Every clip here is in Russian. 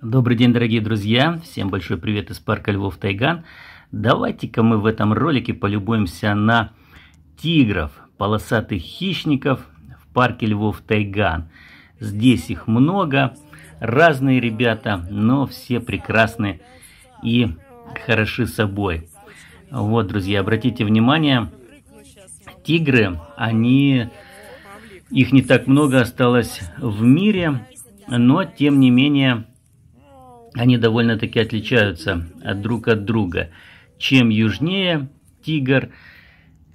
Добрый день, дорогие друзья! Всем большой привет из парка Львов Тайган. Давайте-ка мы в этом ролике полюбуемся на тигров, полосатых хищников в парке Львов Тайган. Здесь их много, разные ребята, но все прекрасны и хороши собой. Вот, друзья, обратите внимание, тигры, они... Их не так много осталось в мире, но, тем не менее, они довольно-таки отличаются от друг от друга. Чем южнее тигр,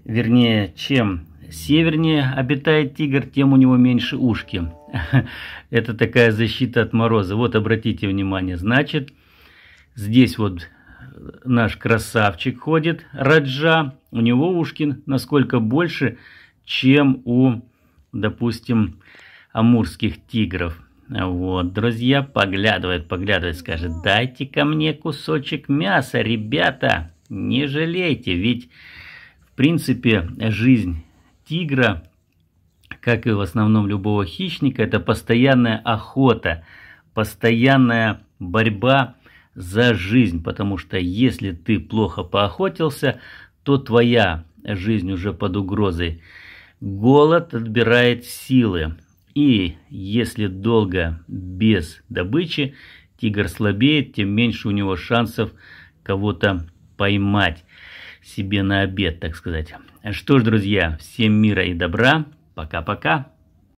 вернее, чем севернее обитает тигр, тем у него меньше ушки. Это такая защита от мороза. Вот обратите внимание, значит, здесь вот наш красавчик ходит, Раджа, у него ушки насколько больше, чем у, допустим, амурских тигров. Вот, друзья поглядывает, поглядывает, скажет, дайте ко мне кусочек мяса, ребята, не жалейте, ведь, в принципе, жизнь тигра, как и в основном любого хищника, это постоянная охота, постоянная борьба за жизнь, потому что если ты плохо поохотился, то твоя жизнь уже под угрозой. Голод отбирает силы, и если долго без добычи, тигр слабеет, тем меньше у него шансов кого-то поймать себе на обед, так сказать. Что ж, друзья, всем мира и добра. Пока-пока.